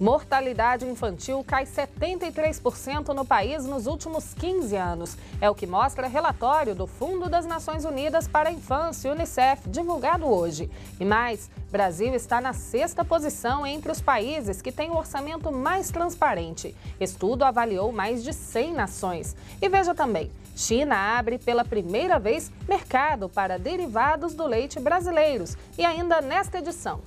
Mortalidade infantil cai 73% no país nos últimos 15 anos. É o que mostra relatório do Fundo das Nações Unidas para a Infância, Unicef, divulgado hoje. E mais, Brasil está na sexta posição entre os países que têm o orçamento mais transparente. Estudo avaliou mais de 100 nações. E veja também, China abre pela primeira vez mercado para derivados do leite brasileiros. E ainda nesta edição,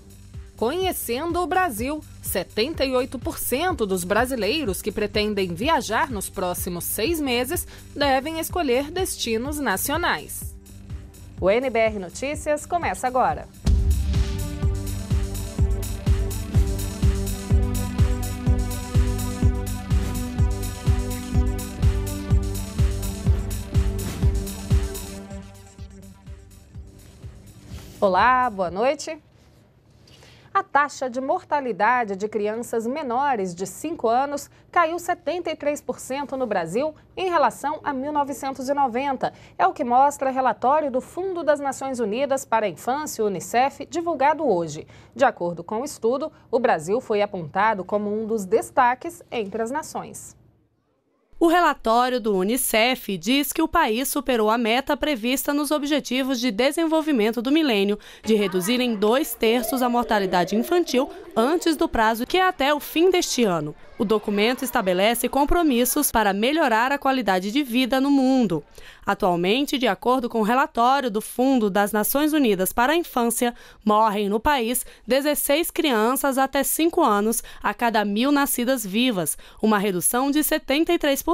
Conhecendo o Brasil. 78% dos brasileiros que pretendem viajar nos próximos seis meses devem escolher destinos nacionais. O NBR Notícias começa agora. Olá, boa noite a taxa de mortalidade de crianças menores de 5 anos caiu 73% no Brasil em relação a 1990. É o que mostra relatório do Fundo das Nações Unidas para a Infância, Unicef, divulgado hoje. De acordo com o estudo, o Brasil foi apontado como um dos destaques entre as nações. O relatório do Unicef diz que o país superou a meta prevista nos Objetivos de Desenvolvimento do Milênio, de reduzir em dois terços a mortalidade infantil antes do prazo que é até o fim deste ano. O documento estabelece compromissos para melhorar a qualidade de vida no mundo. Atualmente, de acordo com o relatório do Fundo das Nações Unidas para a Infância, morrem no país 16 crianças até 5 anos a cada mil nascidas vivas, uma redução de 73%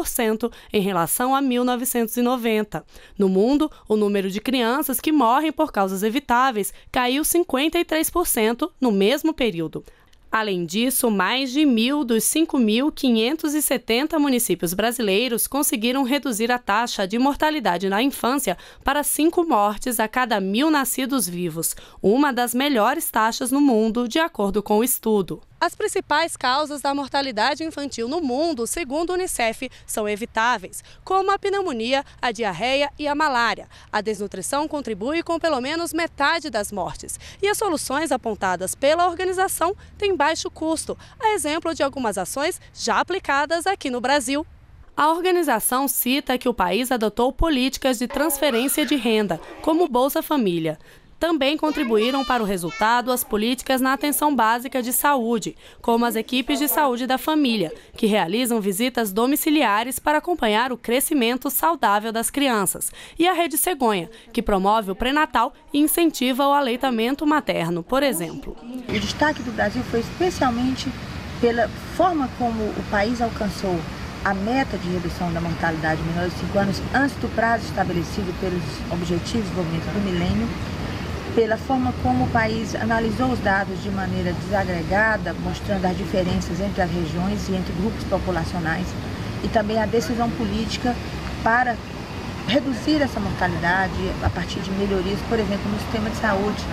em relação a 1990. No mundo, o número de crianças que morrem por causas evitáveis caiu 53% no mesmo período. Além disso, mais de mil dos 5.570 municípios brasileiros conseguiram reduzir a taxa de mortalidade na infância para cinco mortes a cada mil nascidos vivos, uma das melhores taxas no mundo, de acordo com o estudo. As principais causas da mortalidade infantil no mundo, segundo o Unicef, são evitáveis, como a pneumonia, a diarreia e a malária. A desnutrição contribui com pelo menos metade das mortes. E as soluções apontadas pela organização têm baixo custo, a exemplo de algumas ações já aplicadas aqui no Brasil. A organização cita que o país adotou políticas de transferência de renda, como Bolsa Família. Também contribuíram para o resultado as políticas na atenção básica de saúde, como as equipes de saúde da família, que realizam visitas domiciliares para acompanhar o crescimento saudável das crianças, e a Rede Cegonha, que promove o pré-natal e incentiva o aleitamento materno, por exemplo. O destaque do Brasil foi especialmente pela forma como o país alcançou a meta de redução da mortalidade menor de 5 anos antes do prazo estabelecido pelos Objetivos de Desenvolvimento do Milênio pela forma como o país analisou os dados de maneira desagregada, mostrando as diferenças entre as regiões e entre grupos populacionais, e também a decisão política para reduzir essa mortalidade a partir de melhorias, por exemplo, no sistema de saúde,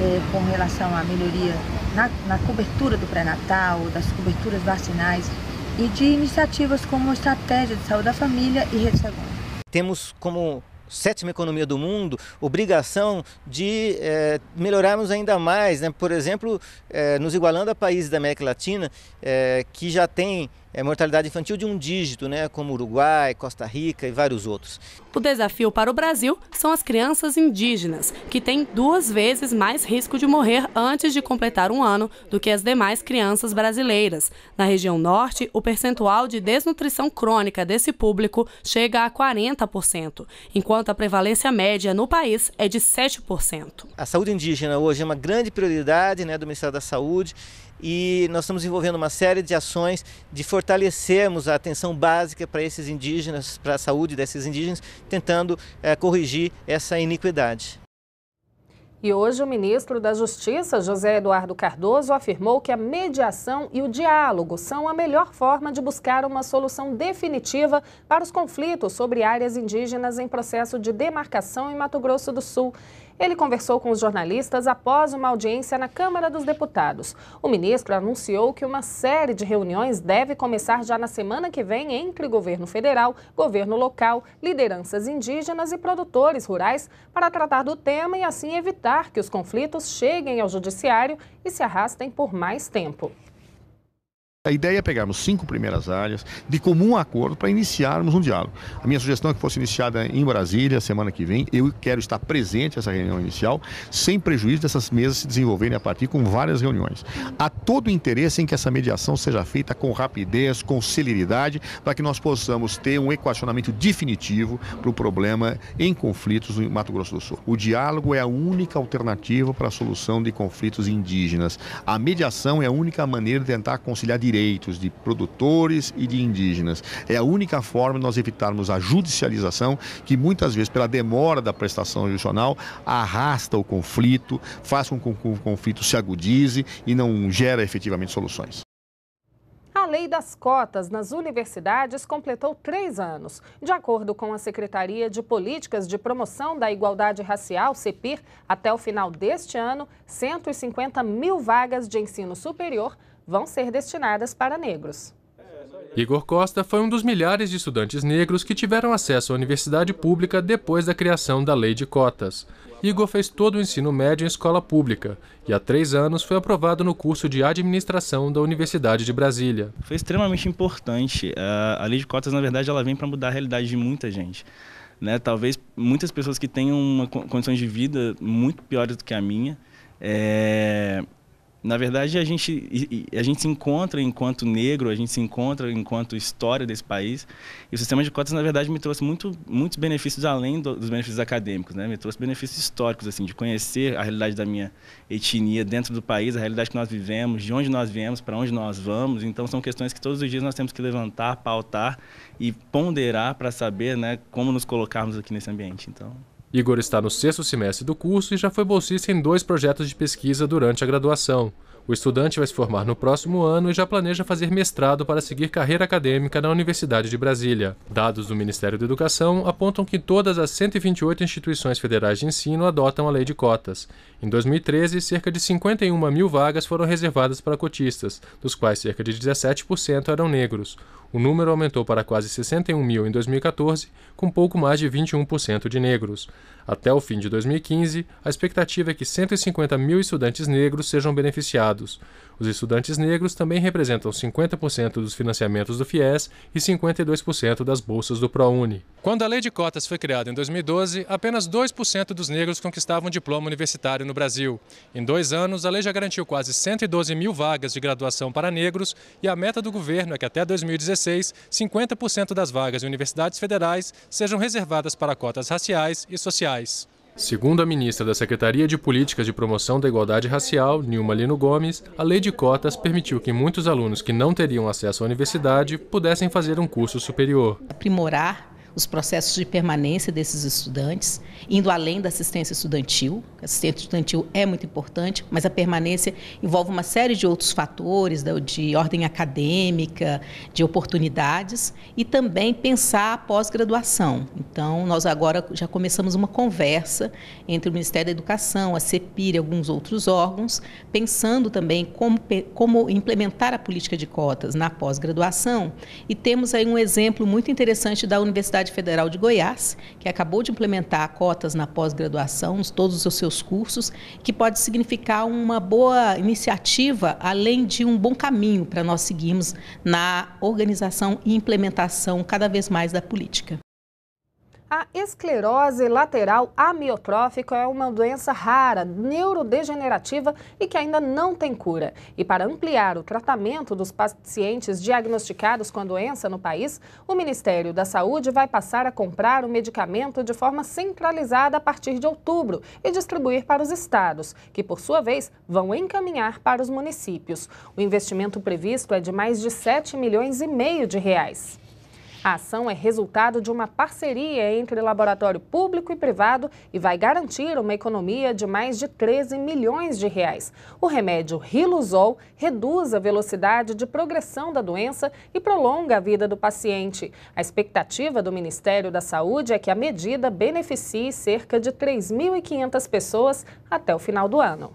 eh, com relação à melhoria na, na cobertura do pré-natal, das coberturas vacinais e de iniciativas como a Estratégia de Saúde da Família e Rede Segunda. Temos como sétima economia do mundo, obrigação de é, melhorarmos ainda mais, né? por exemplo, é, nos igualando a países da América Latina, eh, que já tem é, mortalidade infantil de um dígito, né, como Uruguai, Costa Rica e vários outros. O desafio para o Brasil são as crianças indígenas, que têm duas vezes mais risco de morrer antes de completar um ano do que as demais crianças brasileiras. Na região norte, o percentual de desnutrição crônica desse público chega a 40%, enquanto a prevalência média no país é de 7%. A saúde indígena hoje é uma grande prioridade né, do Ministério da Saúde e nós estamos envolvendo uma série de ações de fortalecermos a atenção básica para esses indígenas, para a saúde desses indígenas, tentando é, corrigir essa iniquidade. E hoje o ministro da Justiça, José Eduardo Cardoso, afirmou que a mediação e o diálogo são a melhor forma de buscar uma solução definitiva para os conflitos sobre áreas indígenas em processo de demarcação em Mato Grosso do Sul. Ele conversou com os jornalistas após uma audiência na Câmara dos Deputados. O ministro anunciou que uma série de reuniões deve começar já na semana que vem entre governo federal, governo local, lideranças indígenas e produtores rurais para tratar do tema e assim evitar que os conflitos cheguem ao judiciário e se arrastem por mais tempo. A ideia é pegarmos cinco primeiras áreas de comum acordo para iniciarmos um diálogo. A minha sugestão é que fosse iniciada em Brasília semana que vem. Eu quero estar presente nessa reunião inicial, sem prejuízo dessas mesas se desenvolverem a partir com várias reuniões. Há todo o interesse em que essa mediação seja feita com rapidez, com celeridade, para que nós possamos ter um equacionamento definitivo para o problema em conflitos no Mato Grosso do Sul. O diálogo é a única alternativa para a solução de conflitos indígenas. A mediação é a única maneira de tentar conciliar direitos de produtores e de indígenas. É a única forma de nós evitarmos a judicialização, que muitas vezes, pela demora da prestação judicial, arrasta o conflito, faz com que o conflito se agudize e não gera efetivamente soluções. A lei das cotas nas universidades completou três anos. De acordo com a Secretaria de Políticas de Promoção da Igualdade Racial, CEPIR, até o final deste ano, 150 mil vagas de ensino superior vão ser destinadas para negros. Igor Costa foi um dos milhares de estudantes negros que tiveram acesso à universidade pública depois da criação da lei de cotas. Igor fez todo o ensino médio em escola pública e há três anos foi aprovado no curso de administração da Universidade de Brasília. Foi extremamente importante. A lei de cotas, na verdade, ela vem para mudar a realidade de muita gente. Né? Talvez muitas pessoas que tenham uma condições de vida muito piores do que a minha, é, na verdade, a gente, a gente se encontra enquanto negro, a gente se encontra enquanto história desse país. E o sistema de cotas, na verdade, me trouxe muito, muitos benefícios além do, dos benefícios acadêmicos, né? Me trouxe benefícios históricos, assim, de conhecer a realidade da minha etnia dentro do país, a realidade que nós vivemos, de onde nós viemos, para onde nós vamos. Então, são questões que todos os dias nós temos que levantar, pautar e ponderar para saber, né, como nos colocarmos aqui nesse ambiente. Então. Igor está no sexto semestre do curso e já foi bolsista em dois projetos de pesquisa durante a graduação. O estudante vai se formar no próximo ano e já planeja fazer mestrado para seguir carreira acadêmica na Universidade de Brasília. Dados do Ministério da Educação apontam que todas as 128 instituições federais de ensino adotam a lei de cotas. Em 2013, cerca de 51 mil vagas foram reservadas para cotistas, dos quais cerca de 17% eram negros. O número aumentou para quase 61 mil em 2014, com pouco mais de 21% de negros. Até o fim de 2015, a expectativa é que 150 mil estudantes negros sejam beneficiados. Os estudantes negros também representam 50% dos financiamentos do FIES e 52% das bolsas do ProUni. Quando a lei de cotas foi criada em 2012, apenas 2% dos negros conquistavam diploma universitário no Brasil. Em dois anos, a lei já garantiu quase 112 mil vagas de graduação para negros e a meta do governo é que até 2016, 50% das vagas em universidades federais sejam reservadas para cotas raciais e sociais. Segundo a ministra da Secretaria de Políticas de Promoção da Igualdade Racial, Nilma Lino Gomes, a lei de cotas permitiu que muitos alunos que não teriam acesso à universidade pudessem fazer um curso superior. Aprimorar os processos de permanência desses estudantes, indo além da assistência estudantil. A assistência estudantil é muito importante, mas a permanência envolve uma série de outros fatores, né, de ordem acadêmica, de oportunidades, e também pensar a pós-graduação. Então, nós agora já começamos uma conversa entre o Ministério da Educação, a CEPIR e alguns outros órgãos, pensando também como, como implementar a política de cotas na pós-graduação. E temos aí um exemplo muito interessante da Universidade Universidade Federal de Goiás, que acabou de implementar cotas na pós-graduação, todos os seus cursos, que pode significar uma boa iniciativa, além de um bom caminho para nós seguirmos na organização e implementação cada vez mais da política. A esclerose lateral amiotrófica é uma doença rara, neurodegenerativa e que ainda não tem cura. E para ampliar o tratamento dos pacientes diagnosticados com a doença no país, o Ministério da Saúde vai passar a comprar o medicamento de forma centralizada a partir de outubro e distribuir para os estados, que por sua vez vão encaminhar para os municípios. O investimento previsto é de mais de 7 milhões e meio de reais. A ação é resultado de uma parceria entre laboratório público e privado e vai garantir uma economia de mais de 13 milhões de reais. O remédio Riluzol reduz a velocidade de progressão da doença e prolonga a vida do paciente. A expectativa do Ministério da Saúde é que a medida beneficie cerca de 3.500 pessoas até o final do ano.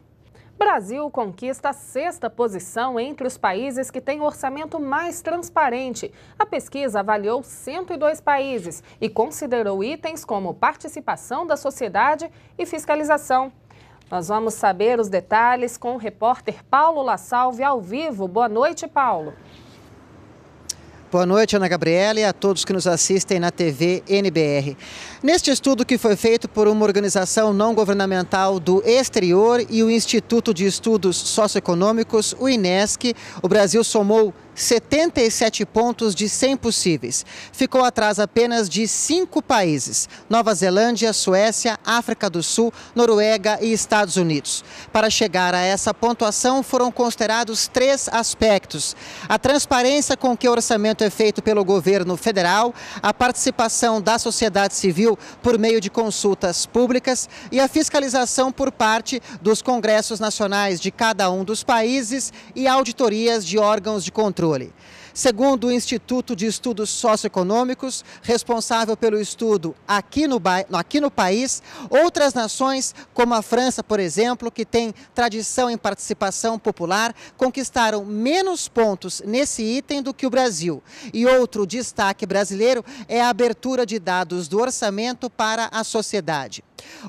Brasil conquista a sexta posição entre os países que têm orçamento mais transparente. A pesquisa avaliou 102 países e considerou itens como participação da sociedade e fiscalização. Nós vamos saber os detalhes com o repórter Paulo La Salve ao vivo. Boa noite, Paulo. Boa noite, Ana Gabriela, e a todos que nos assistem na TV NBR. Neste estudo que foi feito por uma organização não governamental do exterior e o Instituto de Estudos Socioeconômicos, o INESC, o Brasil somou 77 pontos de 100 possíveis. Ficou atrás apenas de cinco países: Nova Zelândia, Suécia, África do Sul, Noruega e Estados Unidos. Para chegar a essa pontuação foram considerados três aspectos: a transparência com que o orçamento é feito pelo governo federal, a participação da sociedade civil por meio de consultas públicas e a fiscalização por parte dos congressos nacionais de cada um dos países e auditorias de órgãos de controle controle. Segundo o Instituto de Estudos Socioeconômicos, responsável pelo estudo aqui no, aqui no país, outras nações, como a França, por exemplo, que tem tradição em participação popular, conquistaram menos pontos nesse item do que o Brasil. E outro destaque brasileiro é a abertura de dados do orçamento para a sociedade.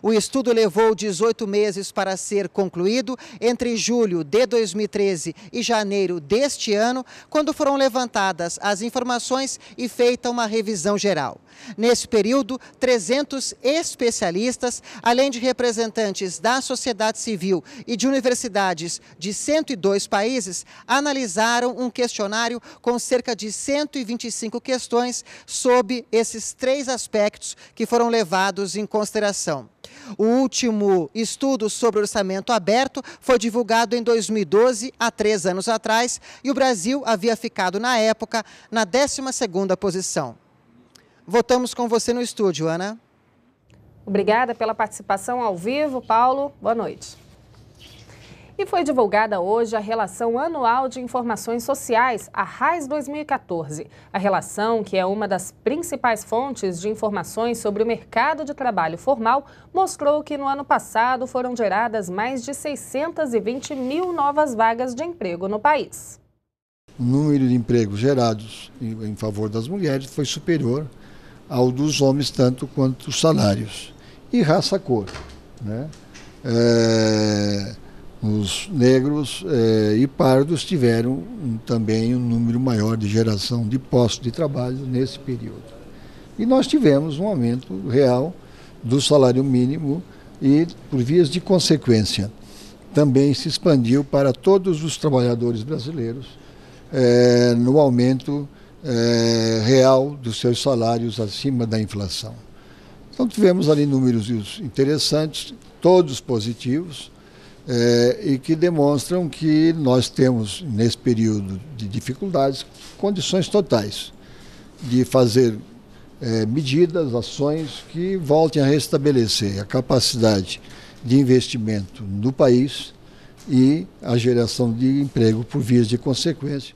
O estudo levou 18 meses para ser concluído, entre julho de 2013 e janeiro deste ano, quando foram levantadas as informações e feita uma revisão geral. Nesse período, 300 especialistas, além de representantes da sociedade civil e de universidades de 102 países, analisaram um questionário com cerca de 125 questões sobre esses três aspectos que foram levados em consideração o último estudo sobre orçamento aberto foi divulgado em 2012, há três anos atrás, e o Brasil havia ficado, na época, na 12ª posição. Voltamos com você no estúdio, Ana. Obrigada pela participação ao vivo, Paulo. Boa noite. E foi divulgada hoje a Relação Anual de Informações Sociais, a RAIS 2014. A relação, que é uma das principais fontes de informações sobre o mercado de trabalho formal, mostrou que no ano passado foram geradas mais de 620 mil novas vagas de emprego no país. O número de empregos gerados em favor das mulheres foi superior ao dos homens, tanto quanto os salários. E raça-cor. Né? É os negros eh, e pardos tiveram um, também um número maior de geração de postos de trabalho nesse período. E nós tivemos um aumento real do salário mínimo e, por vias de consequência, também se expandiu para todos os trabalhadores brasileiros eh, no aumento eh, real dos seus salários acima da inflação. Então tivemos ali números interessantes, todos positivos é, e que demonstram que nós temos, nesse período de dificuldades, condições totais de fazer é, medidas, ações que voltem a restabelecer a capacidade de investimento no país e a geração de emprego por vias de consequência.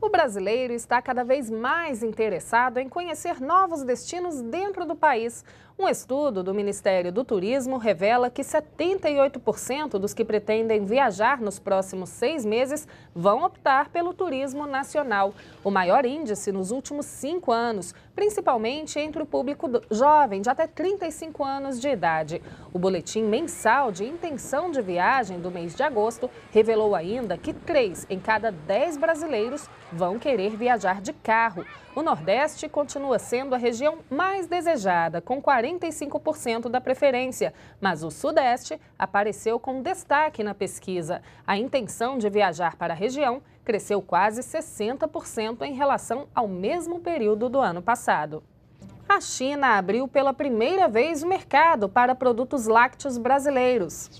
O brasileiro está cada vez mais interessado em conhecer novos destinos dentro do país, um estudo do Ministério do Turismo revela que 78% dos que pretendem viajar nos próximos seis meses vão optar pelo turismo nacional, o maior índice nos últimos cinco anos, principalmente entre o público jovem de até 35 anos de idade. O boletim mensal de intenção de viagem do mês de agosto revelou ainda que três em cada dez brasileiros vão querer viajar de carro. O Nordeste continua sendo a região mais desejada, com 40 45% da preferência, mas o Sudeste apareceu com destaque na pesquisa. A intenção de viajar para a região cresceu quase 60% em relação ao mesmo período do ano passado a China abriu pela primeira vez o mercado para produtos lácteos brasileiros.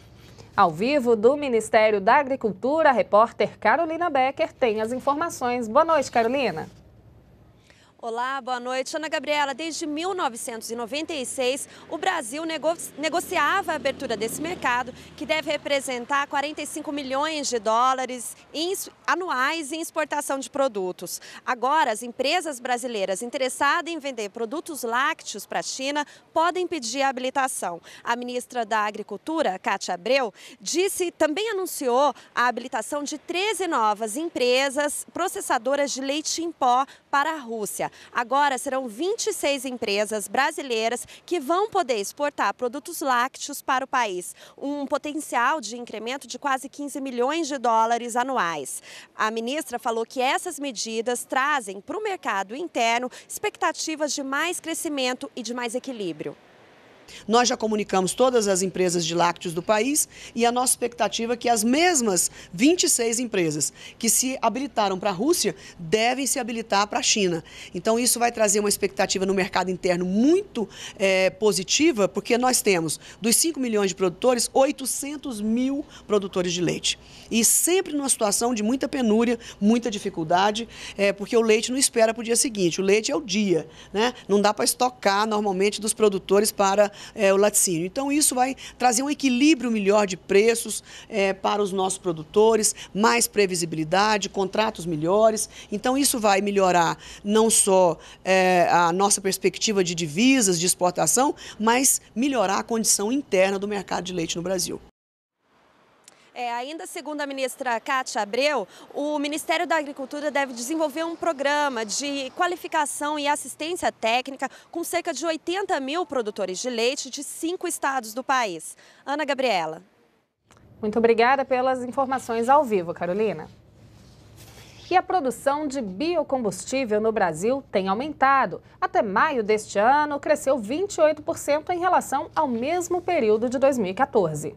Ao vivo do Ministério da Agricultura, a repórter Carolina Becker tem as informações. Boa noite, Carolina. Olá, boa noite. Ana Gabriela, desde 1996, o Brasil nego negociava a abertura desse mercado, que deve representar 45 milhões de dólares em, anuais em exportação de produtos. Agora, as empresas brasileiras interessadas em vender produtos lácteos para a China podem pedir a habilitação. A ministra da Agricultura, Kátia Abreu, disse, também anunciou a habilitação de 13 novas empresas processadoras de leite em pó para a Rússia agora serão 26 empresas brasileiras que vão poder exportar produtos lácteos para o país, um potencial de incremento de quase 15 milhões de dólares anuais. A ministra falou que essas medidas trazem para o mercado interno expectativas de mais crescimento e de mais equilíbrio. Nós já comunicamos todas as empresas de lácteos do país e a nossa expectativa é que as mesmas 26 empresas que se habilitaram para a Rússia devem se habilitar para a China. Então, isso vai trazer uma expectativa no mercado interno muito é, positiva, porque nós temos, dos 5 milhões de produtores, 800 mil produtores de leite. E sempre numa situação de muita penúria, muita dificuldade, é, porque o leite não espera para o dia seguinte. O leite é o dia, né? Não dá para estocar normalmente dos produtores para é, o laticínio. Então, isso vai trazer um equilíbrio melhor de preços é, para os nossos produtores, mais previsibilidade, contratos melhores. Então, isso vai melhorar não só é, a nossa perspectiva de divisas, de exportação, mas melhorar a condição interna do mercado de leite no Brasil. É, ainda segundo a ministra Cátia Abreu, o Ministério da Agricultura deve desenvolver um programa de qualificação e assistência técnica com cerca de 80 mil produtores de leite de cinco estados do país. Ana Gabriela. Muito obrigada pelas informações ao vivo, Carolina. E a produção de biocombustível no Brasil tem aumentado. Até maio deste ano, cresceu 28% em relação ao mesmo período de 2014.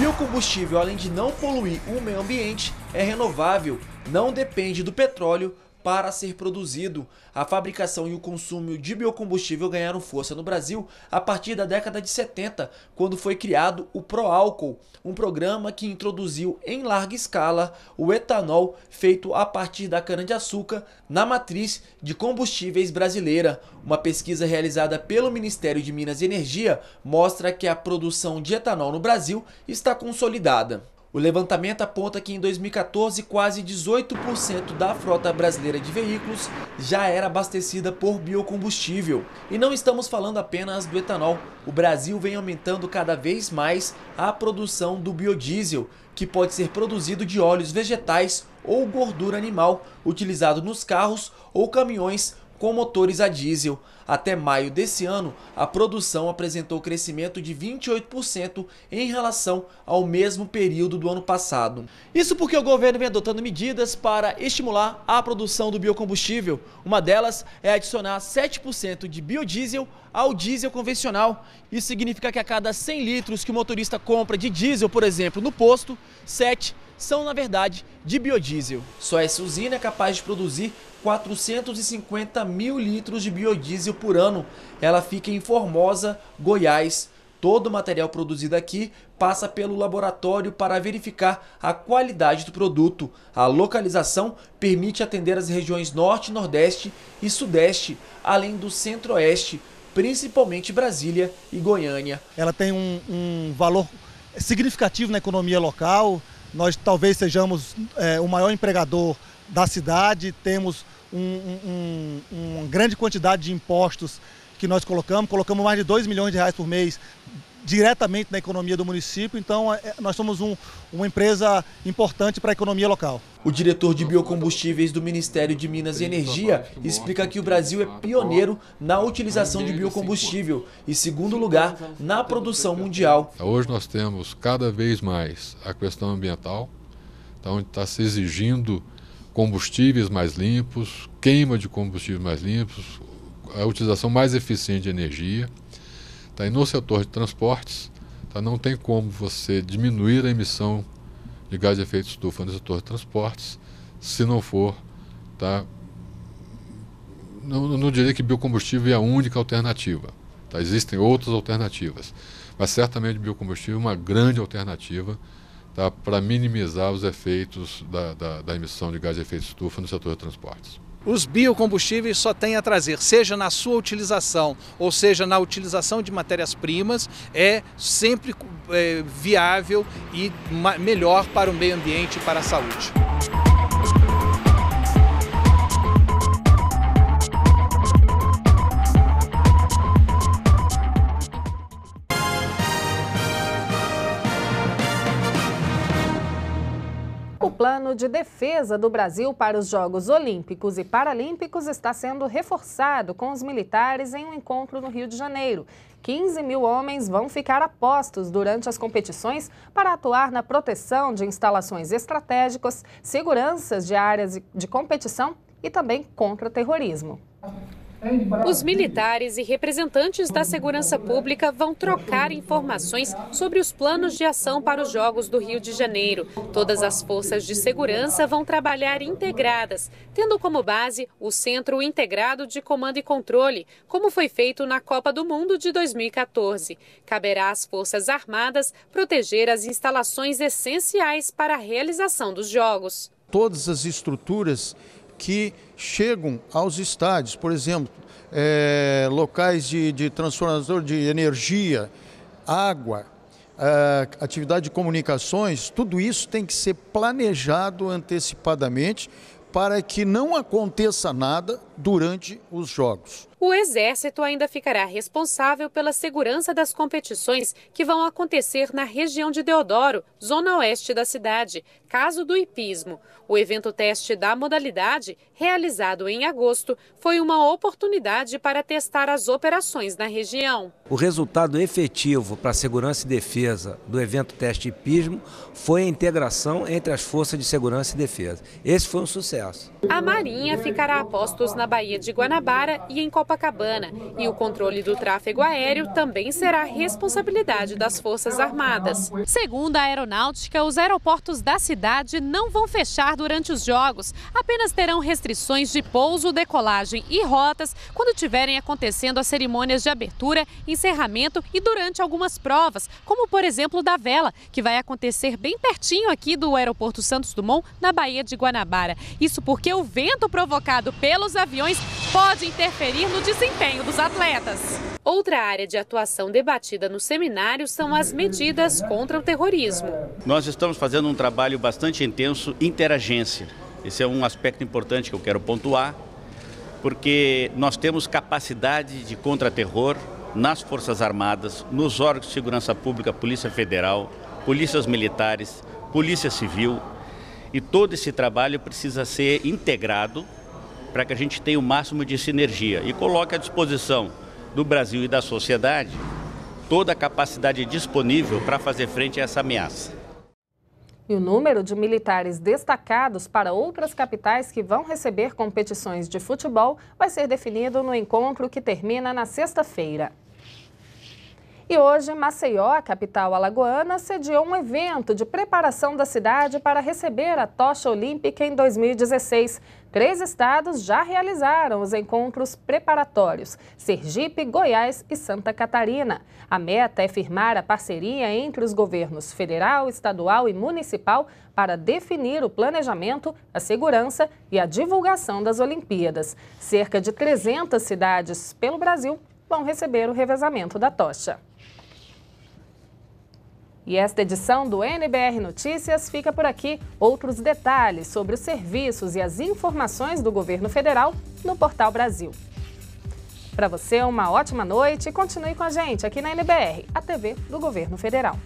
Biocombustível, além de não poluir o meio ambiente, é renovável, não depende do petróleo para ser produzido. A fabricação e o consumo de biocombustível ganharam força no Brasil a partir da década de 70, quando foi criado o Proálcool, um programa que introduziu em larga escala o etanol feito a partir da cana-de-açúcar na matriz de combustíveis brasileira. Uma pesquisa realizada pelo Ministério de Minas e Energia mostra que a produção de etanol no Brasil está consolidada. O levantamento aponta que em 2014, quase 18% da frota brasileira de veículos já era abastecida por biocombustível. E não estamos falando apenas do etanol. O Brasil vem aumentando cada vez mais a produção do biodiesel, que pode ser produzido de óleos vegetais ou gordura animal, utilizado nos carros ou caminhões com motores a diesel, até maio desse ano, a produção apresentou crescimento de 28% em relação ao mesmo período do ano passado. Isso porque o governo vem adotando medidas para estimular a produção do biocombustível. Uma delas é adicionar 7% de biodiesel ao diesel convencional. Isso significa que a cada 100 litros que o motorista compra de diesel, por exemplo, no posto, 7 são, na verdade, de biodiesel. Só essa usina é capaz de produzir 450 mil litros de biodiesel por ano. Ela fica em Formosa, Goiás. Todo o material produzido aqui passa pelo laboratório para verificar a qualidade do produto. A localização permite atender as regiões Norte, Nordeste e Sudeste, além do Centro-Oeste, principalmente Brasília e Goiânia. Ela tem um, um valor significativo na economia local. Nós talvez sejamos é, o maior empregador da cidade, temos um, um, uma grande quantidade de impostos que nós colocamos, colocamos mais de 2 milhões de reais por mês diretamente na economia do município, então é, é, nós somos um, uma empresa importante para a economia local. O diretor de biocombustíveis do Ministério de Minas e Energia explica que o Brasil é pioneiro na utilização de biocombustível e segundo lugar na produção mundial. Hoje nós temos cada vez mais a questão ambiental, então está se exigindo combustíveis mais limpos, queima de combustíveis mais limpos, a utilização mais eficiente de energia. Tá? E no setor de transportes, tá? não tem como você diminuir a emissão de gás de efeito estufa no setor de transportes se não for. Tá? Não, não diria que biocombustível é a única alternativa. Tá? Existem outras alternativas, mas certamente biocombustível é uma grande alternativa tá, para minimizar os efeitos da, da, da emissão de gás de efeito estufa no setor de transportes. Os biocombustíveis só têm a trazer, seja na sua utilização, ou seja na utilização de matérias-primas, é sempre é, viável e melhor para o meio ambiente e para a saúde. de defesa do Brasil para os Jogos Olímpicos e Paralímpicos está sendo reforçado com os militares em um encontro no Rio de Janeiro. 15 mil homens vão ficar a postos durante as competições para atuar na proteção de instalações estratégicas, seguranças de áreas de competição e também contra terrorismo. Os militares e representantes da segurança pública vão trocar informações sobre os planos de ação para os Jogos do Rio de Janeiro. Todas as forças de segurança vão trabalhar integradas, tendo como base o Centro Integrado de Comando e Controle, como foi feito na Copa do Mundo de 2014. Caberá às Forças Armadas proteger as instalações essenciais para a realização dos Jogos. Todas as estruturas que chegam aos estádios, por exemplo, é, locais de, de transformador de energia, água, é, atividade de comunicações, tudo isso tem que ser planejado antecipadamente para que não aconteça nada durante os Jogos. O Exército ainda ficará responsável pela segurança das competições que vão acontecer na região de Deodoro, zona oeste da cidade, caso do hipismo. O evento teste da modalidade, realizado em agosto, foi uma oportunidade para testar as operações na região. O resultado efetivo para a segurança e defesa do evento teste hipismo foi a integração entre as forças de segurança e defesa. Esse foi um sucesso. A Marinha ficará a postos na Baía de Guanabara e em Copacabana, e o controle do tráfego aéreo também será responsabilidade das Forças Armadas. Segundo a Aeronáutica, os aeroportos da cidade não vão fechar durante os jogos, apenas terão restrições de pouso, decolagem e rotas quando tiverem acontecendo as cerimônias de abertura, encerramento e durante algumas provas, como por exemplo da vela, que vai acontecer bem pertinho aqui do Aeroporto Santos Dumont, na Baía de Guanabara. Isso porque o vento provocado pelos aviões aviões pode interferir no desempenho dos atletas. Outra área de atuação debatida no seminário são as medidas contra o terrorismo. Nós estamos fazendo um trabalho bastante intenso, interagência. Esse é um aspecto importante que eu quero pontuar, porque nós temos capacidade de contra-terror nas Forças Armadas, nos órgãos de segurança pública, Polícia Federal, Polícias Militares, Polícia Civil. E todo esse trabalho precisa ser integrado para que a gente tenha o máximo de sinergia e coloque à disposição do Brasil e da sociedade toda a capacidade disponível para fazer frente a essa ameaça. E o número de militares destacados para outras capitais que vão receber competições de futebol vai ser definido no encontro que termina na sexta-feira. E hoje, Maceió, capital alagoana, sediou um evento de preparação da cidade para receber a tocha olímpica em 2016. Três estados já realizaram os encontros preparatórios: Sergipe, Goiás e Santa Catarina. A meta é firmar a parceria entre os governos federal, estadual e municipal para definir o planejamento, a segurança e a divulgação das Olimpíadas. Cerca de 300 cidades pelo Brasil vão receber o revezamento da tocha. E esta edição do NBR Notícias fica por aqui. Outros detalhes sobre os serviços e as informações do governo federal no Portal Brasil. Para você, uma ótima noite e continue com a gente aqui na NBR, a TV do Governo Federal.